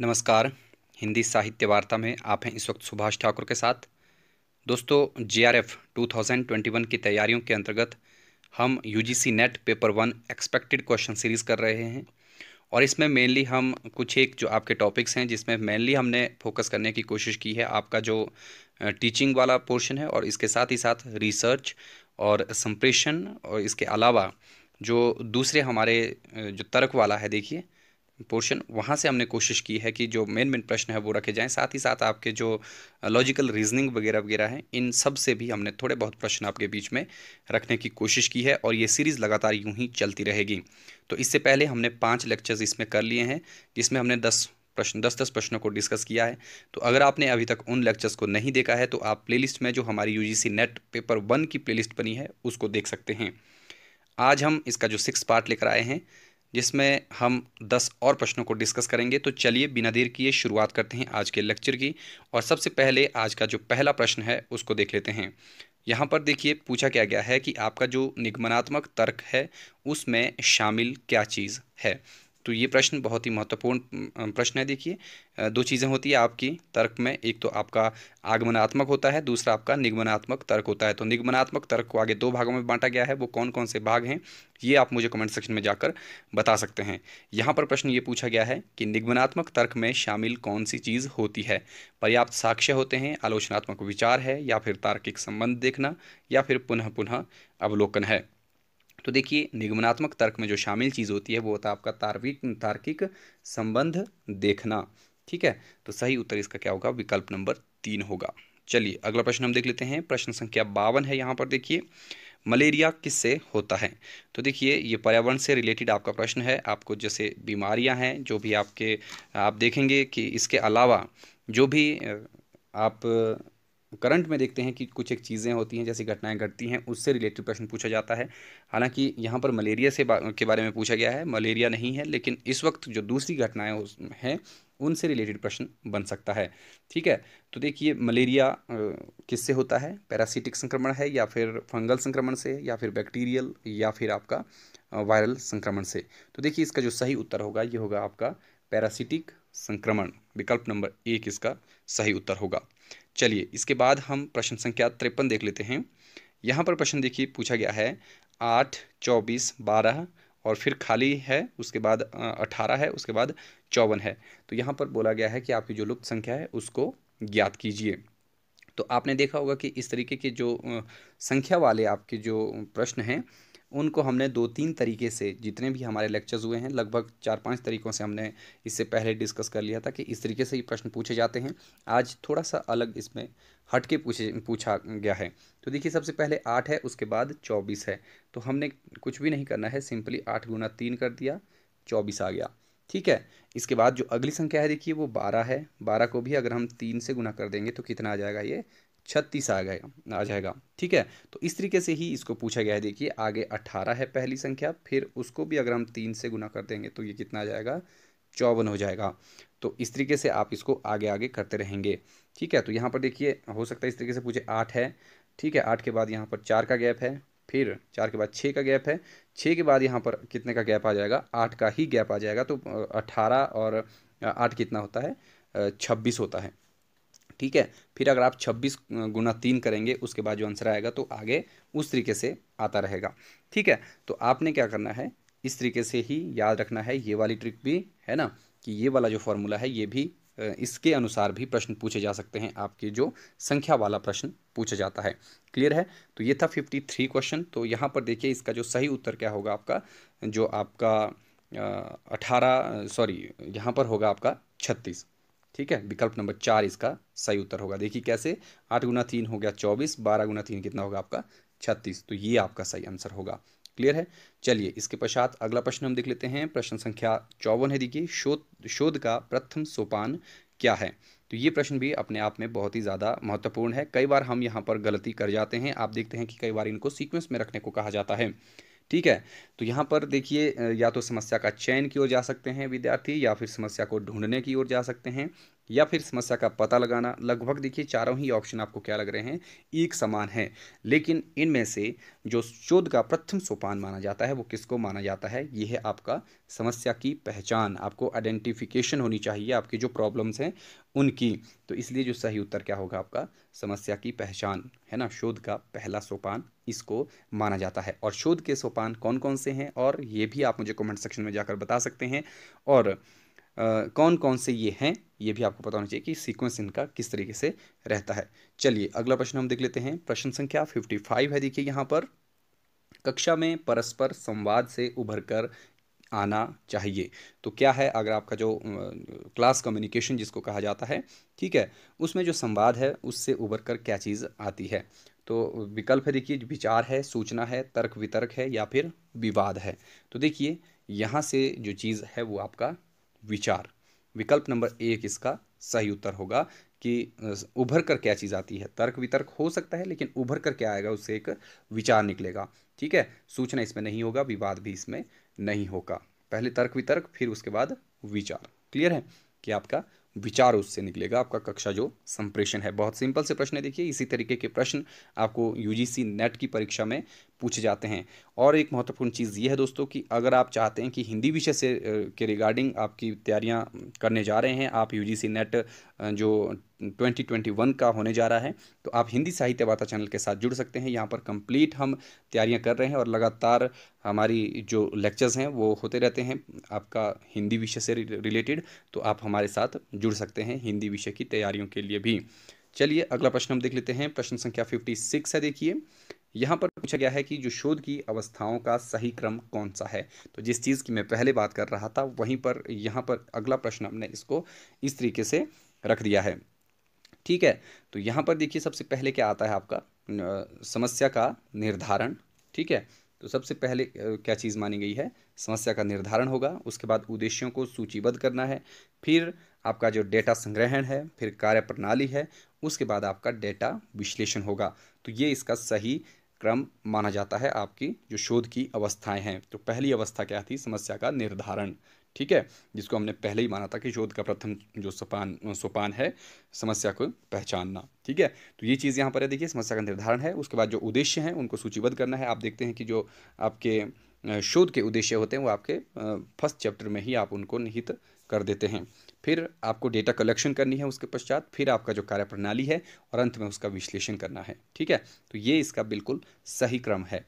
नमस्कार हिंदी साहित्य वार्ता में आप हैं इस वक्त सुभाष ठाकुर के साथ दोस्तों जीआरएफ 2021 की तैयारियों के अंतर्गत हम UGC NET paper one expected question series कर रहे हैं और इसमें मेनली हम कुछ एक जो आपके टॉपिक्स हैं जिसमें मेनली हमने फोकस करने की कोशिश की है आपका जो टीचिंग वाला पोर्शन है और इसके साथ ही साथ रिसर्च और संप्रेषण और इसके अलावा जो दूसरे हमारे जो तर्क वाला है देखिए पोर्शन वहाँ से हमने कोशिश की है कि जो मेन मेन प्रश्न है वो रखे जाएं साथ ही साथ आपके जो लॉजिकल रीजनिंग वगैरह वगैरह हैं इन सब से भी हमने थोड़े बहुत प्रश्न आपके बीच में रखने की कोशिश की है और ये सीरीज़ लगातार यूं ही चलती रहेगी तो इससे पहले हमने पाँच लेक्चर्स इसमें कर लिए हैं जिसमें हमने दस प्रश्न दस दस प्रश्नों को डिस्कस किया है तो अगर आपने अभी तक उन लेक्चर्स को नहीं देखा है तो आप प्ले में जो हमारी यू नेट पेपर वन की प्ले बनी है उसको देख सकते हैं आज हम इसका जो सिक्स पार्ट लेकर आए हैं जिसमें हम 10 और प्रश्नों को डिस्कस करेंगे तो चलिए बिना देर किए शुरुआत करते हैं आज के लेक्चर की और सबसे पहले आज का जो पहला प्रश्न है उसको देख लेते हैं यहाँ पर देखिए पूछा क्या गया है कि आपका जो निगमनात्मक तर्क है उसमें शामिल क्या चीज़ है तो ये प्रश्न बहुत ही महत्वपूर्ण प्रश्न है देखिए दो चीज़ें होती है आपकी तर्क में एक तो आपका आगमनात्मक होता है दूसरा आपका निगमनात्मक तर्क होता है तो निगमनात्मक तर्क को आगे दो भागों में बांटा गया है वो कौन कौन से भाग हैं ये आप मुझे कमेंट सेक्शन में जाकर बता सकते हैं यहाँ पर प्रश्न ये पूछा गया है कि निगमनात्मक तर्क में शामिल कौन सी चीज़ होती है पर्याप्त साक्ष्य होते हैं आलोचनात्मक विचार है या फिर तार्किक संबंध देखना या फिर पुनः पुनः अवलोकन है तो देखिए निगमनात्मक तर्क में जो शामिल चीज़ होती है वो होता है आपका तार्किक तार्किक संबंध देखना ठीक है तो सही उत्तर इसका क्या होगा विकल्प नंबर तीन होगा चलिए अगला प्रश्न हम देख लेते हैं प्रश्न संख्या बावन है यहाँ पर देखिए मलेरिया किससे होता है तो देखिए ये पर्यावरण से रिलेटेड आपका प्रश्न है आपको जैसे बीमारियां हैं जो भी आपके आप देखेंगे कि इसके अलावा जो भी आप करंट में देखते हैं कि कुछ एक चीज़ें होती हैं जैसी घटनाएं घटती हैं उससे रिलेटेड प्रश्न पूछा जाता है हालांकि यहाँ पर मलेरिया से बा, के बारे में पूछा गया है मलेरिया नहीं है लेकिन इस वक्त जो दूसरी घटनाएं हैं उनसे रिलेटेड प्रश्न बन सकता है ठीक है तो देखिए मलेरिया किससे होता है पैरासिटिक संक्रमण है या फिर फंगल संक्रमण से या फिर बैक्टीरियल या फिर आपका वायरल संक्रमण से तो देखिए इसका जो सही उत्तर होगा ये होगा आपका पैरासिटिक संक्रमण विकल्प नंबर एक इसका सही उत्तर होगा चलिए इसके बाद हम प्रश्न संख्या तिरपन देख लेते हैं यहाँ पर प्रश्न देखिए पूछा गया है आठ चौबीस बारह और फिर खाली है उसके बाद अठारह है उसके बाद चौवन है तो यहाँ पर बोला गया है कि आपकी जो लुप्त संख्या है उसको ज्ञात कीजिए तो आपने देखा होगा कि इस तरीके के जो संख्या वाले आपके जो प्रश्न हैं उनको हमने दो तीन तरीके से जितने भी हमारे लेक्चर्स हुए हैं लगभग चार पांच तरीक़ों से हमने इससे पहले डिस्कस कर लिया था कि इस तरीके से ये प्रश्न पूछे जाते हैं आज थोड़ा सा अलग इसमें हट के पूछे पूछा गया है तो देखिए सबसे पहले आठ है उसके बाद चौबीस है तो हमने कुछ भी नहीं करना है सिंपली आठ गुना तीन कर दिया चौबीस आ गया ठीक है इसके बाद जो अगली संख्या है देखिए वो बारह है बारह को भी अगर हम तीन से गुना कर देंगे तो कितना आ जाएगा ये छत्तीस आ गएगा आ जाएगा ठीक है तो इस तरीके से ही इसको पूछा गया है देखिए आगे अट्ठारह है पहली संख्या फिर उसको भी अगर हम तीन से गुना कर देंगे तो ये कितना आ जाएगा चौवन हो जाएगा तो इस तरीके से आप इसको आगे आगे करते रहेंगे ठीक है तो यहाँ पर देखिए हो सकता है इस तरीके से पूछे आठ है ठीक है आठ के बाद यहाँ पर चार का गैप है फिर चार के बाद छः का गैप है छः के बाद यहाँ पर कितने का गैप आ जाएगा आठ का ही गैप आ जाएगा तो अट्ठारह और आठ कितना होता है छब्बीस होता है ठीक है फिर अगर आप छब्बीस गुना तीन करेंगे उसके बाद जो आंसर आएगा तो आगे उस तरीके से आता रहेगा ठीक है तो आपने क्या करना है इस तरीके से ही याद रखना है ये वाली ट्रिक भी है ना कि ये वाला जो फॉर्मूला है ये भी इसके अनुसार भी प्रश्न पूछे जा सकते हैं आपके जो संख्या वाला प्रश्न पूछा जाता है क्लियर है तो ये था फिफ्टी थ्री क्वेश्चन तो यहाँ पर देखिए इसका जो सही उत्तर क्या होगा आपका जो आपका अठारह सॉरी यहाँ पर होगा आपका छत्तीस ठीक है विकल्प नंबर चार इसका सही उत्तर होगा देखिए कैसे आठ गुना तीन हो गया चौबीस बारह गुना तीन कितना होगा आपका छत्तीस तो ये आपका सही आंसर होगा क्लियर है चलिए इसके पश्चात अगला प्रश्न हम देख लेते हैं प्रश्न संख्या चौवन है देखिए शोध शोध का प्रथम सोपान क्या है तो ये प्रश्न भी अपने आप में बहुत ही ज़्यादा महत्वपूर्ण है कई बार हम यहाँ पर गलती कर जाते हैं आप देखते हैं कि कई बार इनको सीक्वेंस में रखने को कहा जाता है ठीक है तो यहाँ पर देखिए या तो समस्या का चयन की ओर जा सकते हैं विद्यार्थी या फिर समस्या को ढूंढने की ओर जा सकते हैं या फिर समस्या का पता लगाना लगभग देखिए चारों ही ऑप्शन आपको क्या लग रहे हैं एक समान है लेकिन इनमें से जो शोध का प्रथम सोपान माना जाता है वो किसको माना जाता है ये है आपका समस्या की पहचान आपको आइडेंटिफिकेशन होनी चाहिए आपकी जो प्रॉब्लम्स हैं उनकी तो इसलिए जो सही उत्तर क्या होगा आपका समस्या की पहचान है ना शोध का पहला सोपान इसको माना जाता है और शोध के सोपान कौन कौन से हैं और ये भी आप मुझे कमेंट सेक्शन में जाकर बता सकते हैं और आ, कौन कौन से ये हैं ये भी आपको पता होना चाहिए कि सीक्वेंस इनका किस तरीके से रहता है चलिए अगला प्रश्न हम देख लेते हैं प्रश्न संख्या फिफ्टी फाइव है देखिए यहाँ पर कक्षा में परस्पर संवाद से उभर कर आना चाहिए तो क्या है अगर आपका जो क्लास कम्युनिकेशन जिसको कहा जाता है ठीक है उसमें जो संवाद है उससे उभर कर क्या चीज़ आती है तो विकल्प है देखिए विचार है सूचना है तर्क वितर्क है या फिर विवाद है तो देखिए यहाँ से जो चीज़ है वो आपका विचार विकल्प नंबर एक इसका सही उत्तर होगा कि उभर कर क्या चीज़ आती है तर्क वितर्क हो सकता है लेकिन उभर कर क्या आएगा उससे एक विचार निकलेगा ठीक है सूचना इसमें नहीं होगा विवाद भी इसमें नहीं होगा पहले तर्क वितर्क फिर उसके बाद विचार क्लियर है कि आपका विचार उससे निकलेगा आपका कक्षा जो संप्रेषण है बहुत सिंपल से प्रश्न है देखिए इसी तरीके के प्रश्न आपको यूजीसी नेट की परीक्षा में पूछे जाते हैं और एक महत्वपूर्ण चीज़ ये है दोस्तों कि अगर आप चाहते हैं कि हिंदी विषय से के रिगार्डिंग आपकी तैयारियां करने जा रहे हैं आप यूजीसी नेट जो 2021 का होने जा रहा है तो आप हिंदी साहित्य वार्ता चैनल के साथ जुड़ सकते हैं यहाँ पर कंप्लीट हम तैयारियाँ कर रहे हैं और लगातार हमारी जो लेक्चर्स हैं वो होते रहते हैं आपका हिंदी विषय से रिलेटेड तो आप हमारे साथ जुड़ सकते हैं हिंदी विषय की तैयारियों के लिए भी चलिए अगला प्रश्न हम देख लेते हैं प्रश्न संख्या फिफ्टी सिक्स है देखिए यहाँ पर पूछा गया है कि जो शोध की अवस्थाओं का सही क्रम कौन सा है तो जिस चीज़ की मैं पहले बात कर रहा था वहीं पर यहाँ पर अगला प्रश्न हमने इसको इस तरीके से रख दिया है ठीक है तो यहाँ पर देखिए सबसे पहले क्या आता है आपका समस्या का निर्धारण ठीक है तो सबसे पहले क्या चीज़ मानी गई है समस्या का निर्धारण होगा उसके बाद उद्देश्यों को सूचीबद्ध करना है फिर आपका जो डेटा संग्रहण है फिर कार्य प्रणाली है उसके बाद आपका डेटा विश्लेषण होगा तो ये इसका सही क्रम माना जाता है आपकी जो शोध की अवस्थाएं हैं तो पहली अवस्था क्या थी समस्या का निर्धारण ठीक है जिसको हमने पहले ही माना था कि शोध का प्रथम जो सोपान सोपान है समस्या को पहचानना ठीक है तो ये चीज़ यहाँ पर है देखिए समस्या का निर्धारण है उसके बाद जो उद्देश्य हैं उनको सूचीबद्ध करना है आप देखते हैं कि जो आपके शोध के उद्देश्य होते हैं वो आपके फर्स्ट चैप्टर में ही आप उनको निहित कर देते हैं फिर आपको डेटा कलेक्शन करनी है उसके पश्चात फिर आपका जो कार्यप्रणाली है और अंत में उसका विश्लेषण करना है ठीक है तो ये इसका बिल्कुल सही क्रम है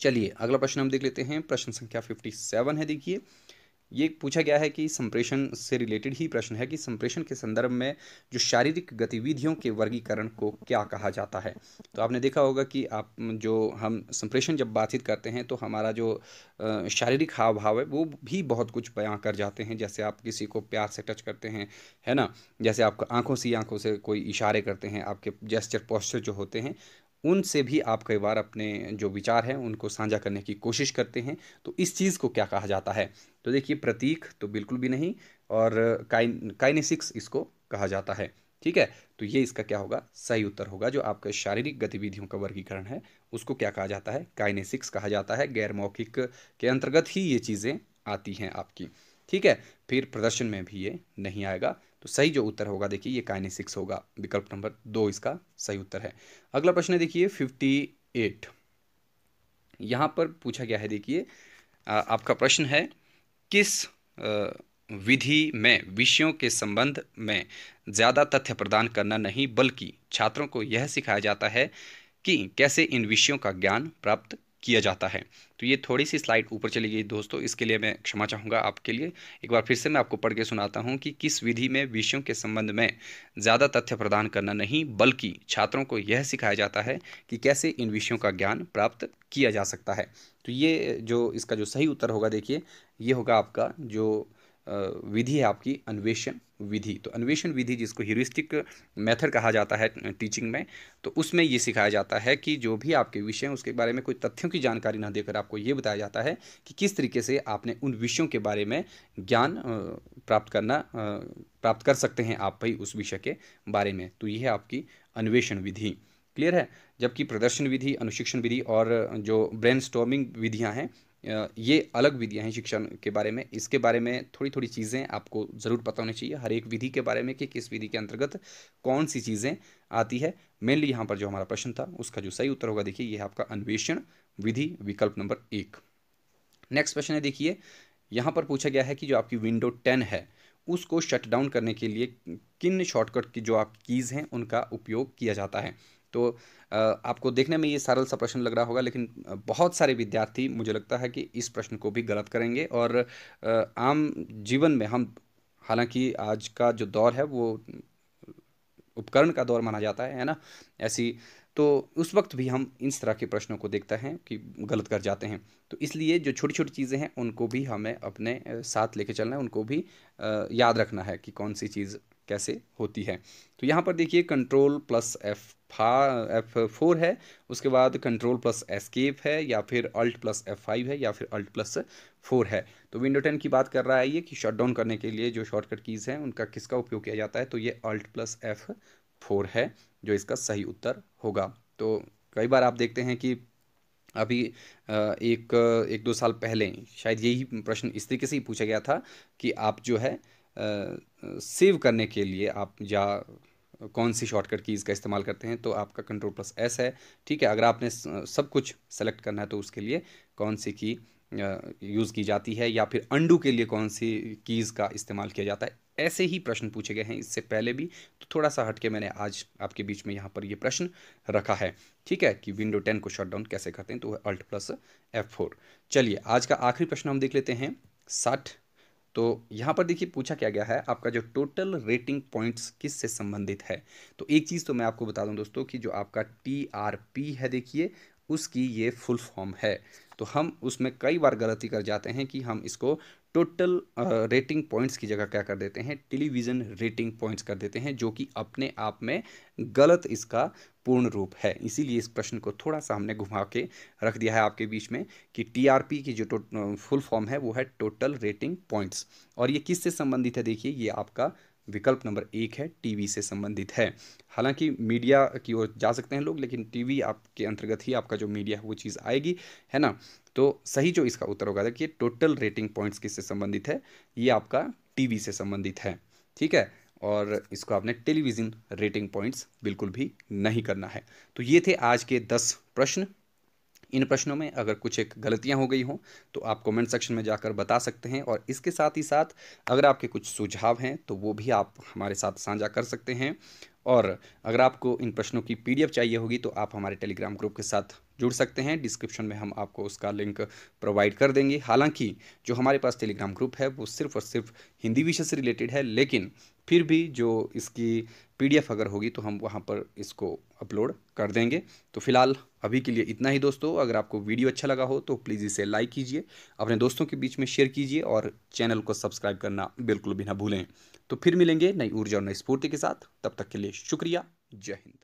चलिए अगला प्रश्न हम देख लेते हैं प्रश्न संख्या फिफ्टी सेवन है देखिए ये पूछा गया है कि संप्रेषण से रिलेटेड ही प्रश्न है कि संप्रेषण के संदर्भ में जो शारीरिक गतिविधियों के वर्गीकरण को क्या कहा जाता है तो आपने देखा होगा कि आप जो हम संप्रेषण जब बातचीत करते हैं तो हमारा जो शारीरिक हाव भाव है वो भी बहुत कुछ बयां कर जाते हैं जैसे आप किसी को प्यार से टच करते हैं है ना जैसे आप आँखों से आँखों से कोई इशारे करते हैं आपके जेस्चर पॉस्चर जो होते हैं उनसे भी आप कई बार अपने जो विचार हैं उनको साझा करने की कोशिश करते हैं तो इस चीज़ को क्या कहा जाता है तो देखिए प्रतीक तो बिल्कुल भी नहीं और काइन काइनेसिक्स इसको कहा जाता है ठीक है तो ये इसका क्या होगा सही उत्तर होगा जो आपका शारीरिक गतिविधियों का वर्गीकरण है उसको क्या कहा जाता है काइनेसिक्स कहा जाता है गैर मौखिक के अंतर्गत ही ये चीज़ें आती हैं आपकी ठीक है फिर प्रदर्शन में भी ये नहीं आएगा तो सही जो उत्तर होगा देखिए ये काइनेसिक्स होगा विकल्प नंबर दो इसका सही उत्तर है अगला प्रश्न देखिए फिफ्टी एट यहाँ पर पूछा गया है देखिए आपका प्रश्न है किस विधि में विषयों के संबंध में ज़्यादा तथ्य प्रदान करना नहीं बल्कि छात्रों को यह सिखाया जाता है कि कैसे इन विषयों का ज्ञान प्राप्त किया जाता है तो ये थोड़ी सी स्लाइड ऊपर चली गई दोस्तों इसके लिए मैं क्षमा चाहूँगा आपके लिए एक बार फिर से मैं आपको पढ़ के सुनाता हूँ कि किस विधि में विषयों के संबंध में ज़्यादा तथ्य प्रदान करना नहीं बल्कि छात्रों को यह सिखाया जाता है कि कैसे इन विषयों का ज्ञान प्राप्त किया जा सकता है तो ये जो इसका जो सही उत्तर होगा देखिए ये होगा आपका जो विधि है आपकी अन्वेषण विधि तो अन्वेषण विधि जिसको ह्यूरिस्टिक मेथड कहा जाता है टीचिंग में तो उसमें ये सिखाया जाता है कि जो भी आपके विषय हैं उसके बारे में कोई तथ्यों की जानकारी ना देकर आपको ये बताया जाता है कि किस तरीके से आपने उन विषयों के बारे में ज्ञान प्राप्त करना प्राप्त कर सकते हैं आप भाई उस विषय के बारे में तो ये है आपकी अन्वेषण विधि क्लियर है जबकि प्रदर्शन विधि अनुशिक्षण विधि और जो ब्रेन विधियाँ हैं ये अलग विधियाँ हैं शिक्षा के बारे में इसके बारे में थोड़ी थोड़ी चीज़ें आपको ज़रूर पता होनी चाहिए हर एक विधि के बारे में कि किस विधि के अंतर्गत कौन सी चीज़ें आती है मेनली यहाँ पर जो हमारा प्रश्न था उसका जो सही उत्तर होगा देखिए ये है आपका अन्वेषण विधि विकल्प नंबर एक नेक्स्ट प्रश्न है देखिए यहाँ पर पूछा गया है कि जो आपकी विंडो टेन है उसको शट डाउन करने के लिए किन शॉर्टकट की जो आप कीज़ हैं उनका उपयोग किया जाता है तो आपको देखने में ये सरल सा प्रश्न लग रहा होगा लेकिन बहुत सारे विद्यार्थी मुझे लगता है कि इस प्रश्न को भी गलत करेंगे और आम जीवन में हम हालांकि आज का जो दौर है वो उपकरण का दौर माना जाता है है ना ऐसी तो उस वक्त भी हम इस तरह के प्रश्नों को देखते हैं कि गलत कर जाते हैं तो इसलिए जो छोटी छोटी चीज़ें हैं उनको भी हमें अपने साथ लेके चलना है उनको भी याद रखना है कि कौन सी चीज़ कैसे होती है तो यहाँ पर देखिए कंट्रोल प्लस एफ़ फा एफ फोर है उसके बाद कंट्रोल प्लस एस्केप है या फिर अल्ट प्लस एफ फाइव है या फिर अल्ट प्लस फोर है तो विंडो टेन की बात कर रहा है ये कि शट डाउन करने के लिए जो शॉर्टकट कीज़ हैं उनका किसका उपयोग किया जाता है तो ये अल्ट प्लस एफ फोर है जो इसका सही उत्तर होगा तो कई बार आप देखते हैं कि अभी एक एक दो साल पहले शायद यही प्रश्न इस तरीके से ही पूछा गया था कि आप जो है सेव करने के लिए आप या कौन सी शॉर्टकट कीज़ का इस्तेमाल करते हैं तो आपका कंट्रोल प्लस एस है ठीक है अगर आपने सब कुछ सेलेक्ट करना है तो उसके लिए कौन सी की यूज़ की जाती है या फिर अंडू के लिए कौन सी कीज़ का इस्तेमाल किया जाता है ऐसे ही प्रश्न पूछे गए हैं इससे पहले भी तो थोड़ा सा हट के मैंने आज आपके बीच में यहाँ पर ये प्रश्न रखा है ठीक है कि विंडो टेन को शट डाउन कैसे करते हैं तो अल्ट प्लस एफ फोर चलिए आज का आखिरी प्रश्न हम देख लेते हैं साठ तो यहाँ पर देखिए पूछा क्या गया है आपका जो टोटल रेटिंग पॉइंट्स किस से संबंधित है तो एक चीज़ तो मैं आपको बता दूँ दोस्तों कि जो आपका टी आर पी है देखिए उसकी ये फुल फॉर्म है तो हम उसमें कई बार गलती कर जाते हैं कि हम इसको टोटल रेटिंग पॉइंट्स की जगह क्या कर देते हैं टेलीविज़न रेटिंग पॉइंट्स कर देते हैं जो कि अपने आप में गलत इसका पूर्ण रूप है इसीलिए इस प्रश्न को थोड़ा सा हमने घुमा के रख दिया है आपके बीच में कि टीआरपी की जो फुल फॉर्म है वो है टोटल रेटिंग पॉइंट्स और ये किससे संबंधित है देखिए ये आपका विकल्प नंबर एक है टीवी से संबंधित है हालांकि मीडिया की ओर जा सकते हैं लोग लेकिन टीवी आपके अंतर्गत ही आपका जो मीडिया है वो चीज़ आएगी है ना तो सही जो इसका उत्तर होगा देखिए टोटल रेटिंग पॉइंट्स किससे संबंधित है ये आपका टीवी से संबंधित है ठीक है और इसको आपने टेलीविज़न रेटिंग पॉइंट्स बिल्कुल भी नहीं करना है तो ये थे आज के दस प्रश्न इन प्रश्नों में अगर कुछ एक गलतियां हो गई हों तो आप कमेंट सेक्शन में जाकर बता सकते हैं और इसके साथ ही साथ अगर आपके कुछ सुझाव हैं तो वो भी आप हमारे साथ साझा कर सकते हैं और अगर आपको इन प्रश्नों की पीडीएफ चाहिए होगी तो आप हमारे टेलीग्राम ग्रुप के साथ जुड़ सकते हैं डिस्क्रिप्शन में हम आपको उसका लिंक प्रोवाइड कर देंगे हालांकि जो हमारे पास टेलीग्राम ग्रुप है वो सिर्फ और सिर्फ हिंदी विषय से रिलेटेड है लेकिन फिर भी जो इसकी पीडीएफ अगर होगी तो हम वहाँ पर इसको अपलोड कर देंगे तो फिलहाल अभी के लिए इतना ही दोस्तों अगर आपको वीडियो अच्छा लगा हो तो प्लीज़ इसे लाइक कीजिए अपने दोस्तों के बीच में शेयर कीजिए और चैनल को सब्सक्राइब करना बिल्कुल भी ना भूलें तो फिर मिलेंगे नई ऊर्जा और नई स्फूर्ति के साथ तब तक के लिए शुक्रिया जय हिंद